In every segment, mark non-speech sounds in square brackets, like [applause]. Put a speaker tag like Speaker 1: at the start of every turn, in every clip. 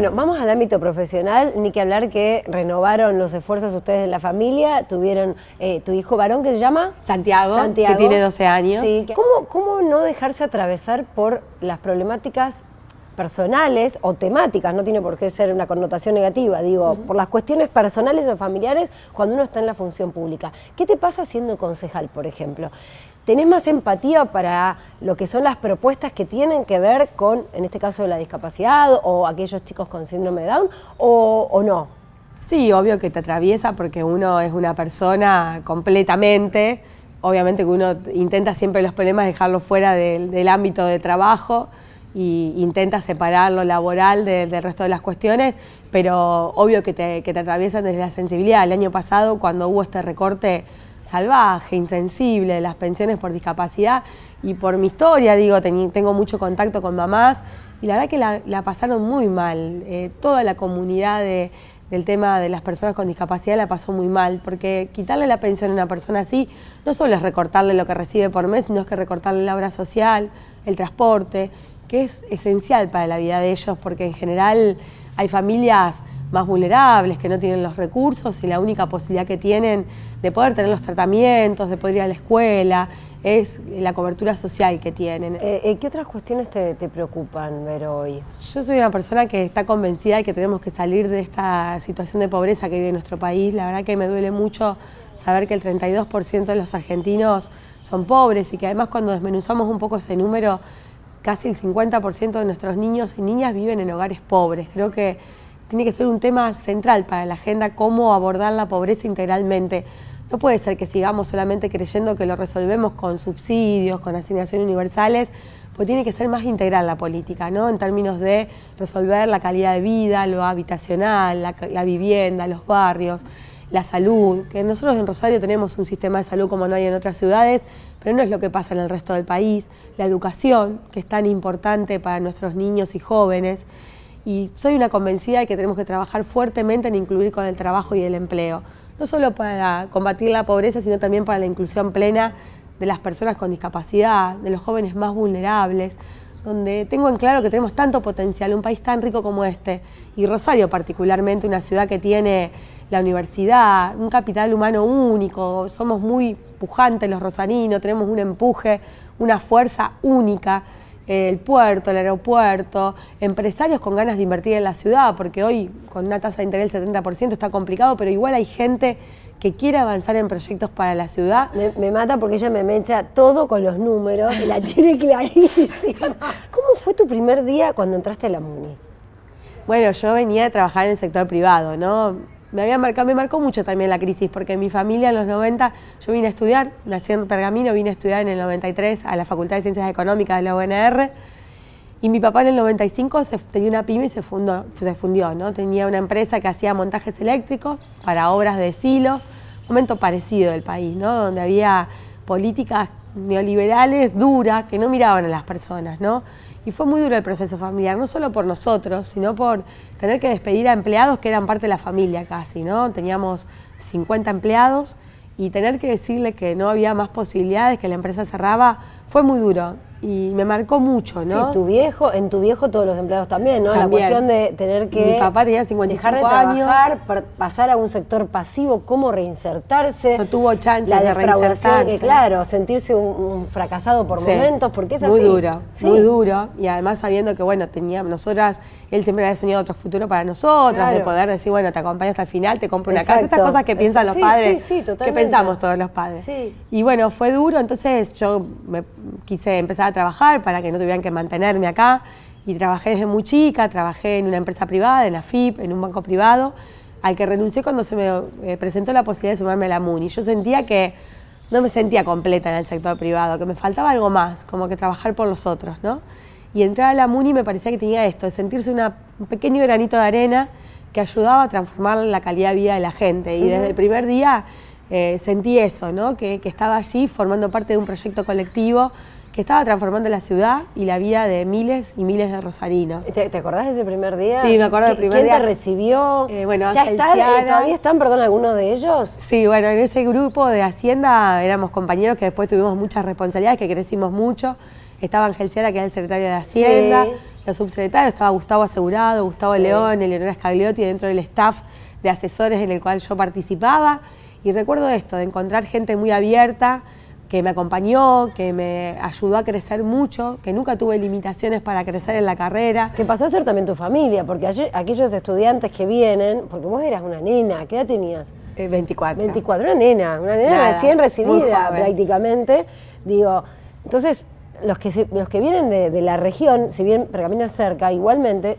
Speaker 1: Bueno, vamos al ámbito profesional, ni que hablar que renovaron los esfuerzos ustedes en la familia, tuvieron eh, tu hijo varón que se llama Santiago, que tiene 12 años. Sí, ¿Cómo, no dejarse atravesar por las problemáticas personales o temáticas, no tiene por qué ser una connotación negativa, digo, por las cuestiones personales o familiares cuando uno está en la función pública. ¿Qué te pasa siendo concejal, por ejemplo? tenés más empatía para lo que son las propuestas que tienen que ver con,
Speaker 2: en este caso, la discapacidad o aquellos chicos con síndrome de Down o, no? Sí, obvio que te atraviesa porque uno es una persona completamente. Obviamente que uno intenta siempre los problemas dejarlos fuera del, ámbito de trabajo e intenta separar lo laboral del resto de las cuestiones, pero obvio que te, que te atraviesan desde la sensibilidad. El año pasado, cuando hubo este recorte salvaje, insensible, de las pensiones por discapacidad y por mi historia, digo, tengo mucho contacto con mamás y la verdad que la, pasaron muy mal. Eh, toda la comunidad del tema de las personas con discapacidad la pasó muy mal, porque quitarle la pensión a una persona así no solo es recortarle lo que recibe por mes, sino es que recortarle la obra social, el transporte que es esencial para la vida de ellos, porque en general hay familias más vulnerables, que no tienen los recursos y la única posibilidad que tienen de poder tener los tratamientos, de poder ir a la escuela, es la cobertura social que tienen. Eh, eh, ¿Qué otras cuestiones te, te, preocupan ver hoy? Yo soy una persona que está convencida de que tenemos que salir de esta situación de pobreza que vive nuestro país. La verdad que me duele mucho saber que el 32% de los argentinos son pobres y que además cuando desmenuzamos un poco ese número casi el 50% de nuestros niños y niñas viven en hogares pobres. Creo que tiene que ser un tema central para la agenda, cómo abordar la pobreza integralmente. No puede ser que sigamos solamente creyendo que lo resolvemos con subsidios, con asignaciones universales, pues tiene que ser más integral la política, ¿no? En términos de resolver la calidad de vida, lo habitacional, la, la vivienda, los barrios la salud, que nosotros en Rosario tenemos un sistema de salud como no hay en otras ciudades, pero no es lo que pasa en el resto del país, la educación, que es tan importante para nuestros niños y jóvenes. Y soy una convencida de que tenemos que trabajar fuertemente en incluir con el trabajo y el empleo, no solo para combatir la pobreza, sino también para la inclusión plena de las personas con discapacidad, de los jóvenes más vulnerables donde tengo en claro que tenemos tanto potencial, un país tan rico como este, y Rosario particularmente, una ciudad que tiene la universidad, un capital humano único, somos muy pujantes los rosarinos, tenemos un empuje, una fuerza única el puerto, el aeropuerto, empresarios con ganas de invertir en la ciudad, porque hoy con una tasa de interés del 70% está complicado, pero igual hay gente que quiere avanzar en proyectos para la ciudad. Me, mata
Speaker 1: porque ella me mecha todo con los números y la [laughs] tiene clarísima. ¿Cómo fue tu primer día cuando entraste a la MUNI?
Speaker 2: Bueno, yo venía a trabajar en el sector privado, ¿no? me había marcado, me marcó mucho también la crisis, porque mi familia en los 90, yo vine a estudiar, nací en Pergamino, vine a estudiar en el 93 a la Facultad de Ciencias Económicas de la UNR, y mi papá en el 95 se, tenía una pyme y se, fundó, se fundió, ¿no? Tenía una empresa que hacía montajes eléctricos para obras de silo, momento parecido del país, ¿no? Donde había políticas neoliberales dura que no miraban a las personas, ¿no? Y fue muy duro el proceso familiar, no solo por nosotros, sino por tener que despedir a empleados que eran parte de la familia casi, ¿no? Teníamos 50 empleados y tener que decirle que no había más posibilidades, que la empresa cerraba, fue muy duro y me marcó mucho, ¿no? Sí, tu viejo, en tu viejo todos los empleados también, ¿no? La cuestión de tener que Mi papá tenía dejar de trabajar,
Speaker 1: pasar a un sector pasivo, cómo reinsertarse. No tuvo chance de reinsertarse. claro,
Speaker 2: sentirse un, fracasado por momentos, porque es muy así. Muy duro, muy duro. Y además sabiendo que, bueno, teníamos nosotras, él siempre había soñado otro futuro para nosotras, de poder decir, bueno, te acompaño hasta el final, te compro una casa, estas cosas que piensan los padres, que pensamos todos los padres. Y bueno, fue duro, entonces yo me quise empezar trabajar para que no tuvieran que mantenerme acá. Y trabajé desde muy chica, trabajé en una empresa privada, en la FIP, en un banco privado, al que renuncié cuando se me eh, presentó la posibilidad de sumarme a la MUNI. Yo sentía que no me sentía completa en el sector privado, que me faltaba algo más, como que trabajar por los otros, ¿no? Y entrar a la MUNI me parecía que tenía esto, de sentirse un pequeño granito de arena que ayudaba a transformar la calidad de vida de la gente. Y desde el primer día eh, sentí eso, ¿no? Que, que, estaba allí formando parte de un proyecto colectivo que estaba transformando la ciudad y la vida de miles y miles de rosarinos. ¿Te, acordás de ese primer día? Sí, me acuerdo del primer día. ¿Quién te recibió? Eh, bueno, ¿Ya están, eh, todavía están, perdón, algunos de ellos? Sí, bueno, en ese grupo de Hacienda éramos compañeros que después tuvimos muchas responsabilidades, que crecimos mucho. Estaba Angel Ciara, que era el secretario de Hacienda, los subsecretarios, estaba Gustavo Asegurado, Gustavo León, Eleonora Scagliotti, dentro del staff de asesores en el cual yo participaba. Y recuerdo esto, de encontrar gente muy abierta, que me acompañó, que me ayudó a crecer mucho, que nunca tuve limitaciones para crecer en
Speaker 1: la carrera. Que pasó a ser también tu familia, porque aquellos estudiantes que vienen, porque vos eras una nena, ¿qué edad tenías? 24. Eh, 24, una nena, una nena recién recibida prácticamente. Digo, entonces los que, los que vienen de, la región, si bien Pergamino cerca, igualmente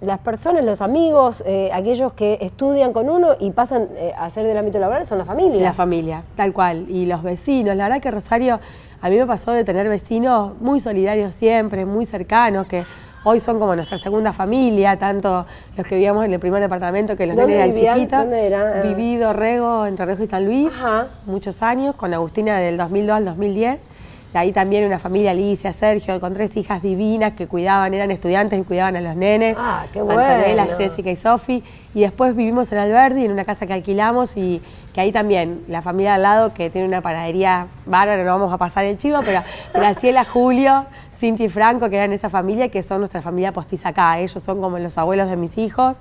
Speaker 1: las personas, los amigos, eh, aquellos que estudian con
Speaker 2: uno y pasan eh, a ser del ámbito laboral son la familia. La familia, tal cual. Y los vecinos. La verdad que Rosario, a mí me pasó de tener vecinos muy solidarios siempre, muy cercanos, que hoy son como nuestra segunda familia, tanto los que vivíamos en el primer departamento que los nenes eran chiquitos. ¿Dónde era? Ah. Entre Rego y San Luis, muchos años, con Agustina del 2002 al 2010 ahí también una familia, Alicia, Sergio, con tres hijas divinas que cuidaban, eran estudiantes y cuidaban a los nenes. Ah, qué bueno. Antonella, Jessica y Sofi. Y después vivimos en Alberdi, en una casa que alquilamos y que ahí también, la familia al lado que tiene una panadería bárbara, no vamos a pasar el chivo, pero [laughs] Graciela, Julio, Cinti y Franco, que eran esa familia, que son nuestra familia postiza acá. Ellos son como los abuelos de mis hijos.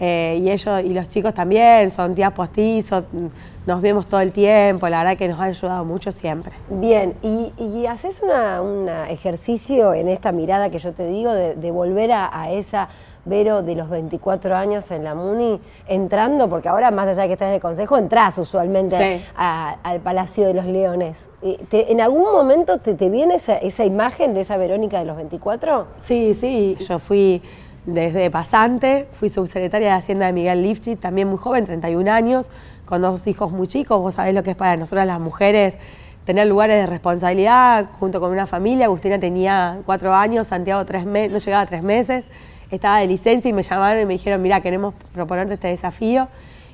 Speaker 2: Eh, y ellos y los chicos también son tías postizos, nos vemos todo el tiempo, la verdad que nos ha ayudado mucho siempre. Bien,
Speaker 1: y, haces un ejercicio en esta mirada que yo te digo de, volver a, esa Vero de los 24 años en la MUNI, entrando, porque ahora más allá de que estás en el consejo, entras usualmente al Palacio de los Leones. Eh, ¿En algún momento te, te viene esa, esa imagen de esa Verónica de los 24? Sí, sí,
Speaker 2: yo fui desde pasante fui subsecretaria de Hacienda de Miguel Lifschitz, también muy joven, 31 años, con dos hijos muy chicos. Vos sabés lo que es para nosotras las mujeres tener lugares de responsabilidad junto con una familia. Agustina tenía cuatro años, Santiago tres no llegaba tres meses. Estaba de licencia y me llamaron y me dijeron, mira, queremos proponerte este desafío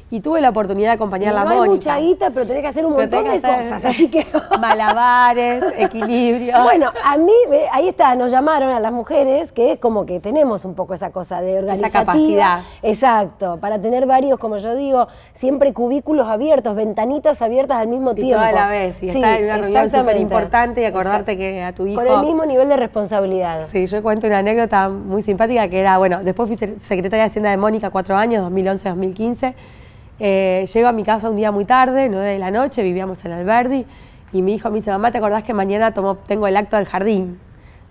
Speaker 2: y tuve la oportunidad de acompañar a la Mónica.
Speaker 1: No hay mucha pero tenés que hacer un montón de cosas, así que... [laughs] Malabares, [laughs] equilibrio. Bueno, a mí, ahí está, nos llamaron a las mujeres, que es como que tenemos un poco esa cosa de organizativa. Esa capacidad. Exacto, para tener varios, como yo digo, siempre cubículos abiertos, ventanitas abiertas al mismo y tiempo. Toda la vez, y sí, está en una reunión súper importante y acordarte
Speaker 2: que a tu hijo... Con el mismo nivel de responsabilidad. Sí, yo cuento una anécdota muy simpática que era, bueno, después fui secretaria de Hacienda de Mónica cuatro años, 2011-2015, eh, llego a mi casa un día muy tarde, 9 de la noche, vivíamos en Alberdi, y mi hijo me dice, mamá, ¿te acordás que mañana tengo el acto del jardín?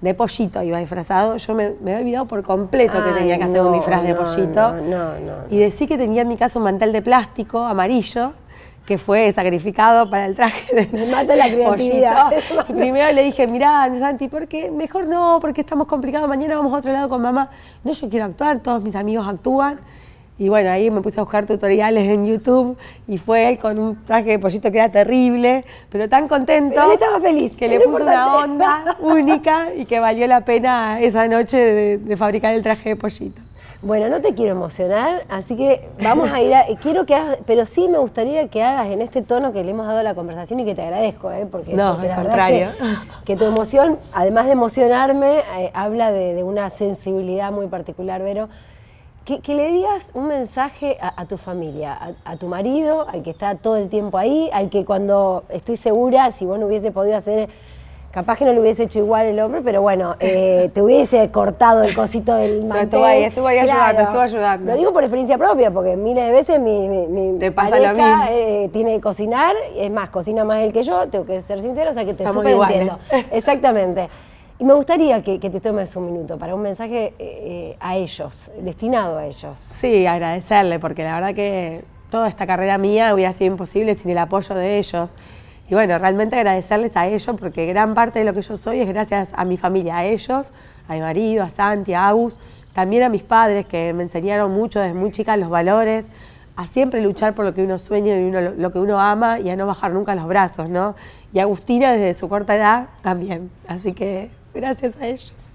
Speaker 2: De pollito iba disfrazado. Yo me, me había olvidado por completo que tenía que hacer un disfraz de pollito. y decí que tenía en mi casa un mantel de plástico amarillo que fue sacrificado para el traje de Me mata la [laughs] primero le dije, mirá, Santi, ¿por qué? Mejor no, porque estamos complicados, mañana vamos a otro lado con mamá. No, yo quiero actuar, todos mis amigos actúan. Y bueno, ahí me puse a buscar tutoriales en YouTube y fue él con un traje de pollito que era terrible, pero tan contento. Pero él estaba feliz. Que le puso una onda [laughs] única y que valió la pena esa noche
Speaker 1: de, fabricar el traje de pollito. Bueno, no te quiero emocionar, así que vamos a ir a. [laughs] quiero que hagas, pero sí me gustaría que hagas en este tono que le hemos dado a la conversación y que te agradezco, ¿eh? porque, no, contrario. que, tu emoción, además de emocionarme, eh, habla de, de una sensibilidad muy particular, Vero que, le digas un mensaje a, tu familia, a, tu marido, al que está todo el tiempo ahí, al que cuando estoy segura, si vos no hubiese podido hacer, capaz que no lo hubiese hecho igual el hombre, pero bueno, eh, [laughs] te hubiese cortado el cosito del mantel. Estuvo ahí, estuvo ayudando, estuvo ayudando. Lo digo por experiencia propia, porque miles de veces mi,
Speaker 2: mi, te pasa pareja,
Speaker 1: eh, tiene que cocinar, es más, cocina más él que yo, tengo que ser sincero, o sea que te Estamos super Exactamente. [laughs] Y me gustaría que, te tomes un minuto para un mensaje
Speaker 2: eh, eh, a ellos, destinado a ellos. Sí, agradecerle, porque la verdad que toda esta carrera mía hubiera sido imposible sin el apoyo de ellos. Y bueno, realmente agradecerles a ellos, porque gran parte de lo que yo soy es gracias a mi familia, a ellos, a mi marido, a Santi, a Agus, también a mis padres que me enseñaron mucho desde muy chica los valores, a siempre luchar por lo que uno sueña y uno, lo que uno ama y a no bajar nunca los brazos, ¿no? Y Agustina desde su corta edad también. Así que gracias a ellos.